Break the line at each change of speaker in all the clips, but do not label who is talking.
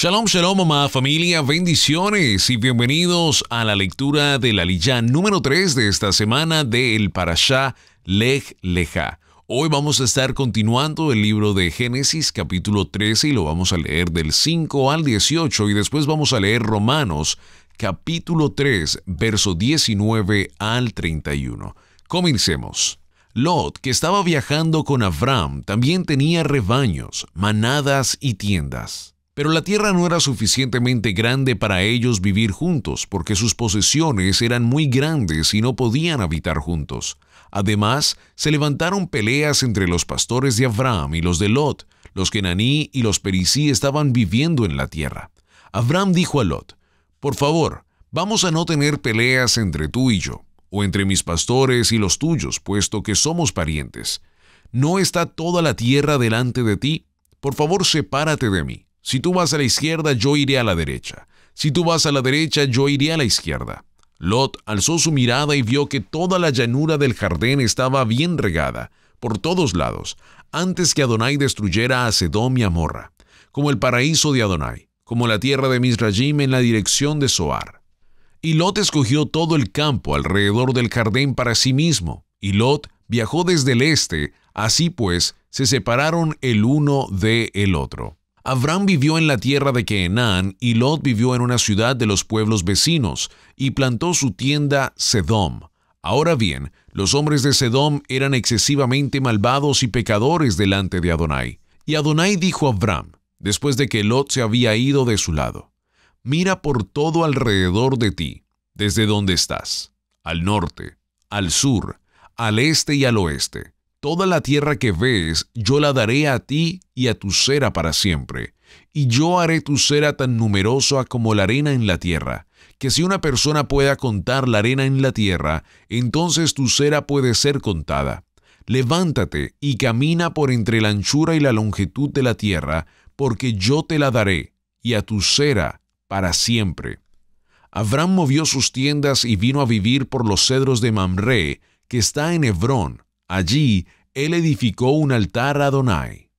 Shalom, shalom, mamá, familia, bendiciones y bienvenidos a la lectura de la número 3 de esta semana del El Parashá Lej Hoy vamos a estar continuando el libro de Génesis capítulo 13 y lo vamos a leer del 5 al 18 y después vamos a leer Romanos capítulo 3 verso 19 al 31. Comencemos. Lot, que estaba viajando con Abraham, también tenía rebaños, manadas y tiendas. Pero la tierra no era suficientemente grande para ellos vivir juntos, porque sus posesiones eran muy grandes y no podían habitar juntos. Además, se levantaron peleas entre los pastores de Abraham y los de Lot. Los que Naní y los Perisí estaban viviendo en la tierra. Abraham dijo a Lot, Por favor, vamos a no tener peleas entre tú y yo, o entre mis pastores y los tuyos, puesto que somos parientes. ¿No está toda la tierra delante de ti? Por favor, sepárate de mí si tú vas a la izquierda, yo iré a la derecha. Si tú vas a la derecha, yo iré a la izquierda. Lot alzó su mirada y vio que toda la llanura del jardín estaba bien regada, por todos lados, antes que Adonai destruyera a Sedom y Amorra, como el paraíso de Adonai, como la tierra de Misrayim en la dirección de Soar. Y Lot escogió todo el campo alrededor del jardín para sí mismo, y Lot viajó desde el este, así pues se separaron el uno de el otro. Abraham vivió en la tierra de queenán y Lot vivió en una ciudad de los pueblos vecinos y plantó su tienda Sedom. Ahora bien, los hombres de Sedom eran excesivamente malvados y pecadores delante de Adonai. Y Adonai dijo a Abraham, después de que Lot se había ido de su lado, Mira por todo alrededor de ti, desde donde estás, al norte, al sur, al este y al oeste Toda la tierra que ves, yo la daré a ti y a tu cera para siempre, y yo haré tu cera tan numerosa como la arena en la tierra, que si una persona pueda contar la arena en la tierra, entonces tu cera puede ser contada. Levántate y camina por entre la anchura y la longitud de la tierra, porque yo te la daré, y a tu cera para siempre. Abraham movió sus tiendas y vino a vivir por los cedros de Mamré, que está en Hebrón, Allí él edificó un altar a Adonai.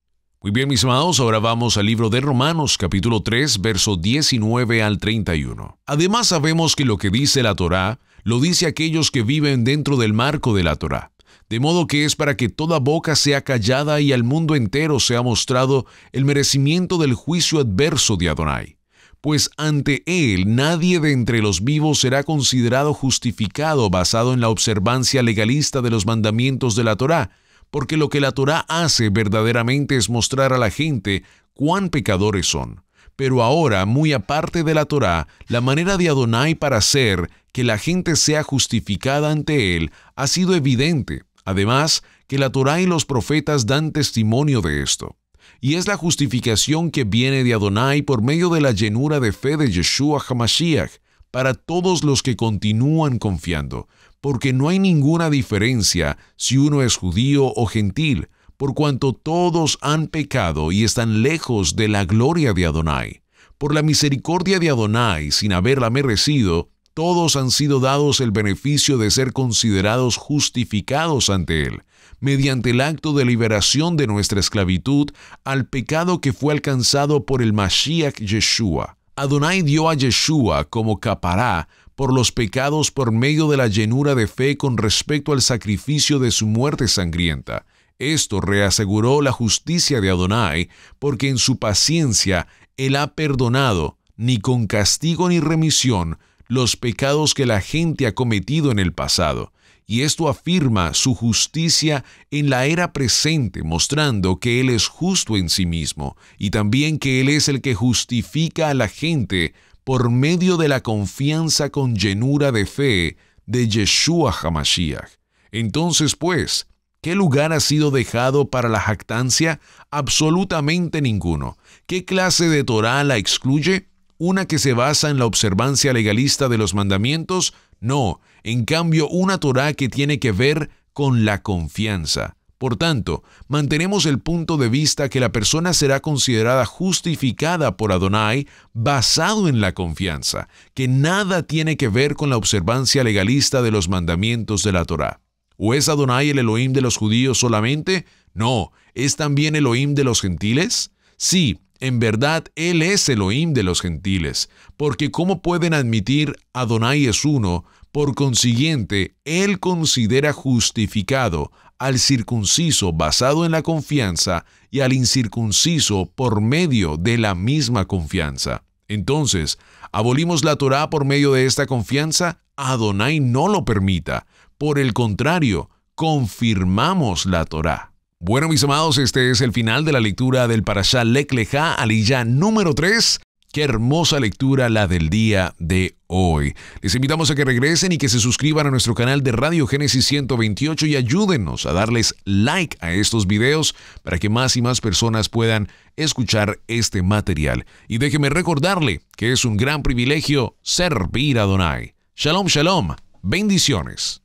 Muy bien, mis amados, ahora vamos al libro de Romanos, capítulo 3, verso 19 al 31. Además sabemos que lo que dice la Torá lo dice aquellos que viven dentro del marco de la Torá, de modo que es para que toda boca sea callada y al mundo entero sea mostrado el merecimiento del juicio adverso de Adonai pues ante él nadie de entre los vivos será considerado justificado basado en la observancia legalista de los mandamientos de la Torá, porque lo que la Torá hace verdaderamente es mostrar a la gente cuán pecadores son. Pero ahora, muy aparte de la Torá, la manera de Adonai para hacer que la gente sea justificada ante él ha sido evidente. Además, que la Torá y los profetas dan testimonio de esto. Y es la justificación que viene de Adonai por medio de la llenura de fe de Yeshua Hamashiach para todos los que continúan confiando, porque no hay ninguna diferencia si uno es judío o gentil, por cuanto todos han pecado y están lejos de la gloria de Adonai. Por la misericordia de Adonai, sin haberla merecido, todos han sido dados el beneficio de ser considerados justificados ante Él, mediante el acto de liberación de nuestra esclavitud al pecado que fue alcanzado por el Mashiach Yeshua. Adonai dio a Yeshua como capará por los pecados por medio de la llenura de fe con respecto al sacrificio de su muerte sangrienta. Esto reaseguró la justicia de Adonai, porque en su paciencia él ha perdonado, ni con castigo ni remisión, los pecados que la gente ha cometido en el pasado. Y esto afirma su justicia en la era presente, mostrando que Él es justo en sí mismo, y también que Él es el que justifica a la gente por medio de la confianza con llenura de fe de Yeshua Hamashiach. Entonces, pues, ¿qué lugar ha sido dejado para la jactancia? Absolutamente ninguno. ¿Qué clase de Torah la excluye? ¿Una que se basa en la observancia legalista de los mandamientos? No, en cambio, una Torah que tiene que ver con la confianza. Por tanto, mantenemos el punto de vista que la persona será considerada justificada por Adonai basado en la confianza, que nada tiene que ver con la observancia legalista de los mandamientos de la Torá. ¿O es Adonai el Elohim de los judíos solamente? No, ¿es también Elohim de los gentiles? Sí, en verdad Él es Elohim de los gentiles, porque ¿cómo pueden admitir Adonai es uno por consiguiente, él considera justificado al circunciso basado en la confianza y al incircunciso por medio de la misma confianza. Entonces, ¿abolimos la Torá por medio de esta confianza? Adonai no lo permita. Por el contrario, confirmamos la Torá. Bueno, mis amados, este es el final de la lectura del Parashá Lech aliyah número 3. Qué hermosa lectura la del día de hoy. Les invitamos a que regresen y que se suscriban a nuestro canal de Radio Génesis 128 y ayúdenos a darles like a estos videos para que más y más personas puedan escuchar este material. Y déjeme recordarle que es un gran privilegio servir a Donai. Shalom, shalom. Bendiciones.